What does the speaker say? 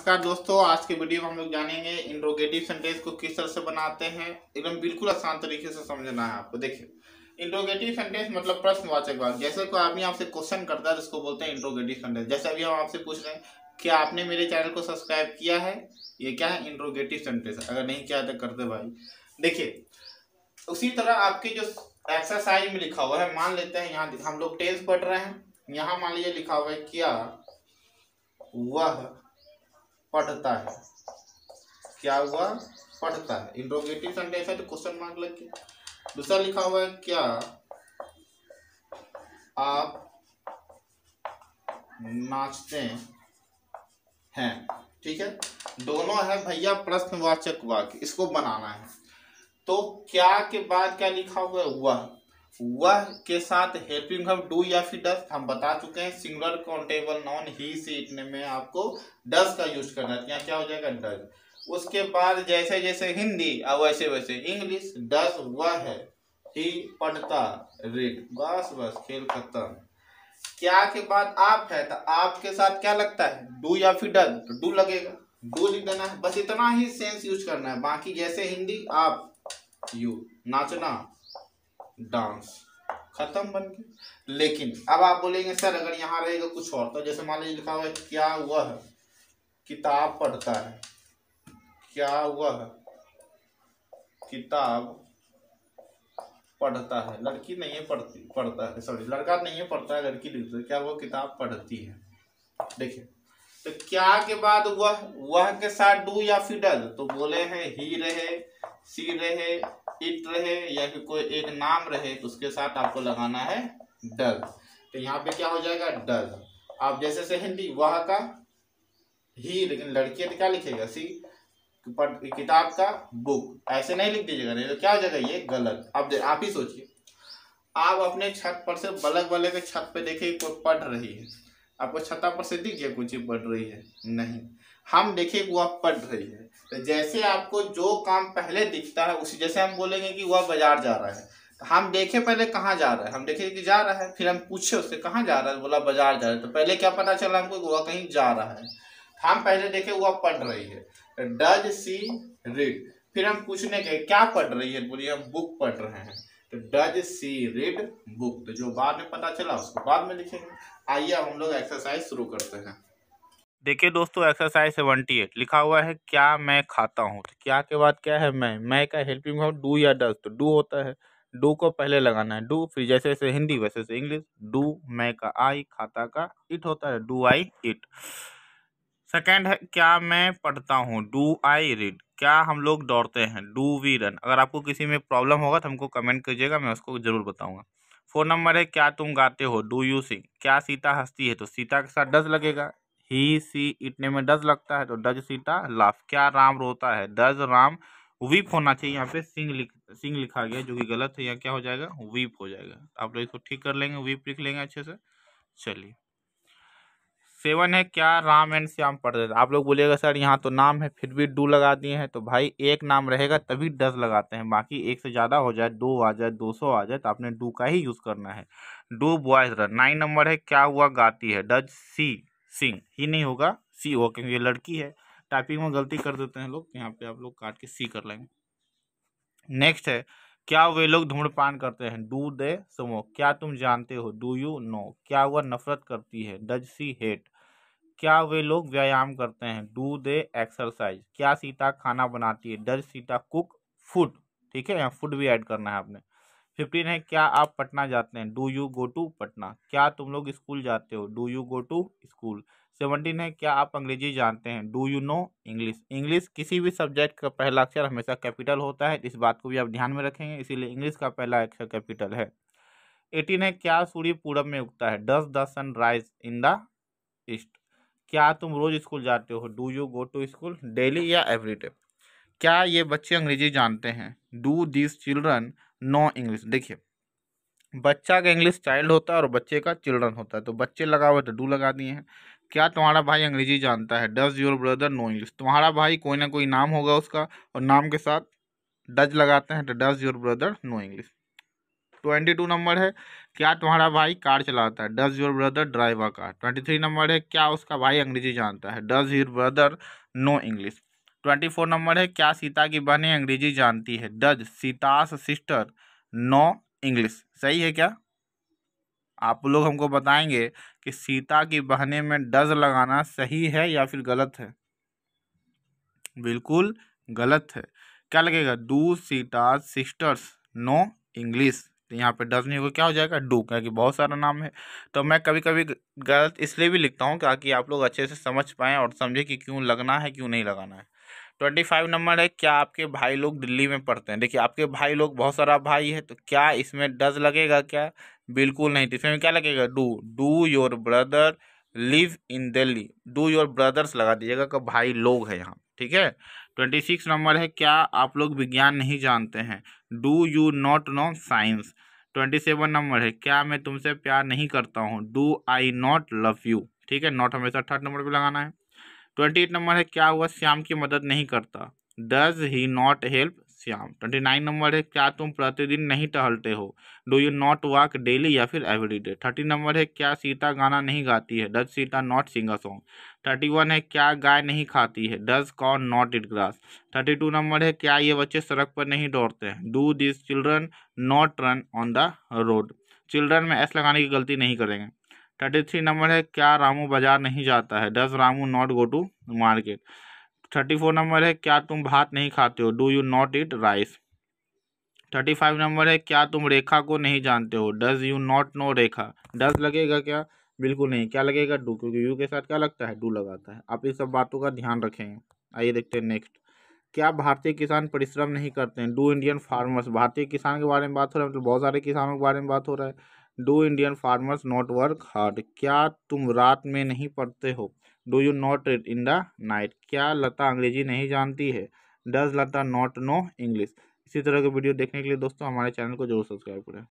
नमस्कार दोस्तों आज के वीडियो में हम लोग जानेंगे इंट्रोगेटिव सेंटेंस को किस तरह से बनाते हैं एकदम बिल्कुल आसान तरीके से समझना है आपको देखिए इंट्रोगेटिव सेंटेंस मतलब प्रश्नवाचक वाक्य जैसे कोई आदमी आपसे क्वेश्चन करता है उसको तो बोलते हैं इंट्रोगेटिव सेंटेंस जैसे अभी हम आपसे पूछ रहे हैं क्या आपने मेरे चैनल को सब्सक्राइब किया है ये क्या है इंट्रोगेटिव सेंटेंस अगर नहीं किया तो करते भाई देखिए उसी तरह आपके जो एक्सरसाइज में लिखा हुआ है मान लेते हैं यहाँ हम लोग टेंस पढ़ रहे हैं यहाँ मान लीजिए लिखा हुआ है क्या वह पढ़ता है क्या हुआ पढ़ता है इंट्रोगेटिव सेंटेंस है तो क्वेश्चन मार्क लग गया दूसरा लिखा हुआ है क्या आप नाचते हैं ठीक है दोनों है भैया प्रश्नवाचक वाक्य इसको बनाना है तो क्या के बाद क्या लिखा हुआ है वह वह के साथ हेल्पिंग हम डू या फिर डस हम बता चुके हैं सिंगल काउंटेबल नॉन ही से इतने में आपको डस का यूज करना है यहाँ क्या हो जाएगा डस उसके बाद जैसे जैसे हिंदी और वैसे वैसे इंग्लिश डस वह है ही पढ़ता रीड बस बस खेल खत्म क्या के बाद आप है तो आपके साथ क्या लगता है डू या फिर डन तो डू लगेगा डू लिख देना है बस इतना ही सेंस यूज करना है बाकी जैसे हिंदी आप यू नाचना डांस खत्म बन गया लेकिन अब आप बोलेंगे सर अगर यहाँ रहेगा कुछ और तो जैसे मान लीजिए लिखा हुआ है क्या वह किताब पढ़ता है क्या वह किताब पढ़ता है लड़की नहीं है पढ़ती पढ़ता है सॉरी लड़का नहीं है पढ़ता है लड़की लिखती है क्या वह किताब पढ़ती है देखिए तो क्या के बाद वह वह के साथ डू या फिर डल तो बोले हैं ही रहे सी रहे इट रहे या फिर कोई एक नाम रहे तो उसके साथ आपको लगाना है डज तो यहाँ पे क्या हो जाएगा डज आप जैसे से हिंदी वह का ही लेकिन लड़की तो क्या लिखेगा सी किताब का बुक ऐसे नहीं लिख दीजिएगा नहीं तो क्या हो जाएगा ये गलत अब आप ही सोचिए आप अपने छत पर से बलग बलग छत पे देखिए कोई पढ़ रही है आपको छत्ता पर से दिख गया चीज पढ़ रही है नहीं हम देखे वह पढ़ रही है तो जैसे आपको जो काम पहले दिखता है उसी जैसे हम बोलेंगे कि वह बाजार जा रहा है तो हम देखे पहले कहाँ जा रहा है हम देखें कि जा रहा है फिर हम पूछे उससे कहाँ जा रहा है बोला बाजार जा रहा है तो पहले क्या पता चला हमको वह कहीं जा रहा है तो हम पहले देखे वह पढ़ रही है तो डज सी रीड फिर हम पूछने गए क्या पढ़ रही है बोलिए हम बुक पढ़ रहे हैं तो डज सी रीड बुक तो जो बाद में पता चला उसको बाद में लिखेंगे आइए हम लोग एक्सरसाइज शुरू करते हैं देखिए दोस्तों एक्सरसाइज सेवेंटी एट लिखा हुआ है क्या मैं खाता हूँ तो क्या के बाद क्या है मैं मैं का हेल्पिंग वर्ब डू या डज तो डू होता है डू को पहले लगाना है डू फिर जैसे जैसे हिंदी वैसे जैसे इंग्लिश डू मैं का आई खाता का इट होता है डू आई इट सेकेंड है क्या मैं पढ़ता हूँ डू आई रीड क्या हम लोग दौड़ते हैं डू वी रन अगर आपको किसी में प्रॉब्लम होगा तो हमको कमेंट कीजिएगा मैं उसको ज़रूर बताऊँगा फ़ोन नंबर है क्या तुम गाते हो डू यू सिंग क्या सीता हंसती है तो सीता के साथ डज लगेगा ही सी इतने में डज लगता है तो डज सीता लाफ क्या राम रोता है डज राम वीप होना चाहिए यहाँ पे सिंग लिख सिंग लिखा गया जो कि गलत है यहाँ क्या हो जाएगा वीप हो जाएगा आप लोग इसको ठीक कर लेंगे वीप लिख लेंगे अच्छे से चलिए सेवन है क्या राम एंड श्याम पढ़ देते आप लोग बोलिएगा सर यहाँ तो नाम है फिर भी डू लगा दिए हैं तो भाई एक नाम रहेगा तभी डस लगाते हैं बाकी एक से ज़्यादा हो जाए दो आ जाए दो सौ आ जाए तो आपने डू का ही यूज़ करना है do boys run nine number है क्या हुआ गाती है डज सी सिंग ही नहीं होगा सी हो क्योंकि ये लड़की है टाइपिंग में गलती कर देते हैं लोग यहाँ पे आप लोग काट के सी कर लेंगे नेक्स्ट है क्या वे लोग धूम्रपान करते हैं डू दे समो क्या तुम जानते हो डू यू नो क्या वह नफरत करती है डज सी हेट क्या वे लोग व्यायाम करते हैं डू दे एक्सरसाइज क्या सीता खाना बनाती है डज सीता कुक फूड ठीक है यहाँ फूड भी ऐड करना है आपने फिफ्टीन है क्या आप पटना जाते हैं do you go to Patna क्या तुम लोग स्कूल जाते हो do you go to school seventeen है क्या आप अंग्रेजी जानते हैं do you know English English किसी भी सब्जेक्ट का पहला अक्षर हमेशा कैपिटल होता है इस बात को भी आप ध्यान में रखेंगे इसीलिए इंग्लिश का पहला अक्षर कैपिटल है एटीन है क्या सूर्य पूरब में उगता है does the sun rise in the east क्या तुम रोज स्कूल जाते हो do you go to school daily या डे क्या ये बच्चे अंग्रेजी जानते हैं do this children know English देखिए बच्चा का इंग्लिश चाइल्ड होता है और बच्चे का चिल्ड्रन होता है तो बच्चे लगा हुआ तो डू लगा दिए हैं क्या तुम्हारा भाई अंग्रेजी जानता है does your brother know English तुम्हारा भाई कोई ना कोई नाम होगा उसका और नाम के साथ डज लगाते हैं तो does your brother know English twenty two number है क्या तुम्हारा भाई कार चलाता है does your brother driver car twenty three number है क्या उसका भाई अंग्रेजी जानता है does your brother know English twenty four number है क्या सीता की बहन अंग्रेजी जानती है does Sita's sister know English सही है क्या आप लोग हमको बताएंगे कि सीता की बहने में डज लगाना सही है या फिर गलत है बिल्कुल गलत है क्या लगेगा do Sita sisters know English तो यहाँ पे डज नहीं होगा क्या हो जाएगा डू क्योंकि बहुत सारा नाम है तो मैं कभी कभी गलत इसलिए भी लिखता हूँ ताकि आप लोग अच्छे से समझ पाएँ और समझें कि क्यों लगना है क्यों नहीं लगाना है ट्वेंटी फाइव नंबर है क्या आपके भाई लोग दिल्ली में पढ़ते हैं देखिए आपके भाई लोग बहुत सारा भाई है तो क्या इसमें डज लगेगा क्या बिल्कुल नहीं तो इसमें क्या लगेगा do do your brother live in Delhi do your brothers लगा दीजिएगा कि भाई लोग है यहाँ ठीक है ट्वेंटी सिक्स नंबर है क्या आप लोग विज्ञान नहीं जानते हैं do you not know science twenty seven number है क्या मैं तुमसे प्यार नहीं करता हूँ do I not love you ठीक है नॉट हमेशा थर्ड नंबर पर लगाना है ट्वेंटी एट नंबर है क्या हुआ श्याम की मदद नहीं करता does he not help Shyam twenty nine number है क्या तुम प्रतिदिन नहीं टहलते हो do you not walk daily या फिर एवरी डे थर्टी नंबर है क्या सीता गाना नहीं गाती है does Sita not sing a song thirty one है क्या गाय नहीं खाती है does cow not eat grass thirty two number है क्या ये बच्चे सड़क पर नहीं दौड़ते हैं do this children not run on the road children में एस लगाने की गलती नहीं करेंगे थर्टी थ्री नंबर है क्या रामू बाजार नहीं जाता है does Ramu not go to market thirty four number है क्या तुम भात नहीं खाते हो do you not eat rice thirty five number है क्या तुम रेखा को नहीं जानते हो does you not know Rekha does लगेगा क्या बिल्कुल नहीं क्या लगेगा डू क्योंकि यू के साथ क्या लगता है डू लगाता है आप इन सब बातों का ध्यान रखेंगे आइए देखते हैं नेक्स्ट क्या भारतीय किसान परिश्रम नहीं करते हैं डू इंडियन फार्मर्स भारतीय किसान के बारे में बात हो रहा है मतलब बहुत सारे किसानों के बारे में बात हो रहा है do Indian farmers not work hard क्या तुम रात में नहीं पढ़ते हो do you not read in the night क्या लता अंग्रेजी नहीं जानती है does Lata not know English इसी तरह के वीडियो देखने के लिए दोस्तों हमारे चैनल को जरूर सब्सक्राइब करें